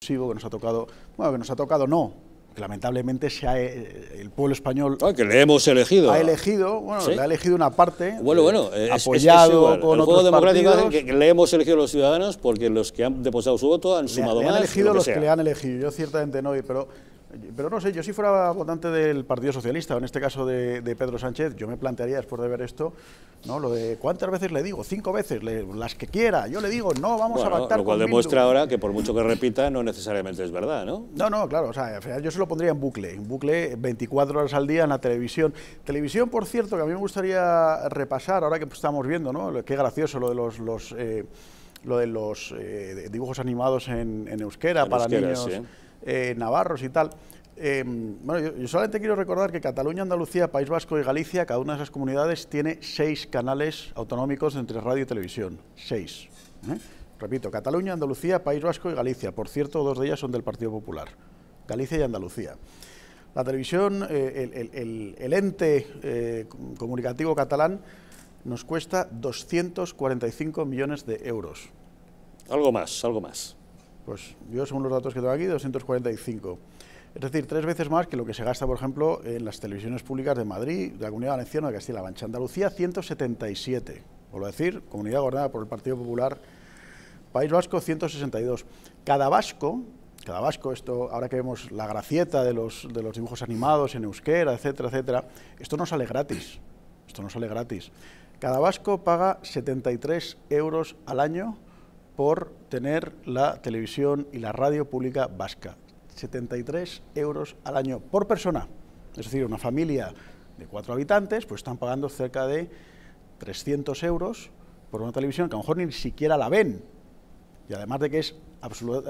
que nos ha tocado, bueno, que nos ha tocado no, que lamentablemente se eh, el pueblo español... Ah, que le hemos elegido. Ha elegido, bueno, le ha elegido una parte, bueno, bueno, eh, es, apoyado es, con el otros democrático Que, le hemos elegido a los ciudadanos porque los que han depositado su voto han sumado le, le han elegido los que, que le han elegido, yo ciertamente no, pero pero no sé, yo si fuera votante del Partido Socialista, o en este caso de, Pedro Sánchez, yo me plantearía después de ver esto, ¿no? Lo de cuántas veces le digo, cinco veces, las que quiera, yo le digo, no vamos a pactar. Lo cual demuestra ahora que por mucho que repita, no necesariamente es verdad, ¿no? No, no, claro, o sea, yo se lo pondría en bucle, en bucle 24 horas al día en la televisión. Televisión, por cierto, que a mí me gustaría repasar, ahora que estamos viendo, ¿no? Qué gracioso lo de los. los eh, lo de los eh, dibujos animados en, euskera para niños. Eh, navarros y tal. Em, bueno, yo, solamente quiero recordar que Cataluña, Andalucía, País Vasco y Galicia, cada una de esas comunidades tiene seis canales autonómicos entre radio y televisión. Seis. ¿eh? Repito, Cataluña, Andalucía, País Vasco y Galicia. Por cierto, dos de ellas son del Partido Popular. Galicia y Andalucía. La televisión, eh, el, el, ente comunicativo catalán, nos cuesta 245 millones de euros. Algo más, algo más. Pues yo, según los datos que tengo aquí, 245. Es decir, tres veces más que lo que se gasta, por ejemplo, en las televisiones públicas de Madrid, de la Comunidad Valenciana, de Castilla-La Mancha. Andalucía, 177. Vuelvo a decir, comunidad gobernada por el Partido Popular. País Vasco, 162. Cada vasco, cada vasco, esto, ahora que vemos la gracieta de los, de los dibujos animados en euskera, etcétera, etcétera, esto no sale gratis. Esto no sale gratis. Cada vasco paga 73 euros al año por tener la televisión y la radio pública vasca. 73 euros al año por persona. Es decir, una familia de cuatro habitantes pues están pagando cerca de 300 euros por una televisión que a lo mejor ni siquiera la ven. Y además de que es absolutamente...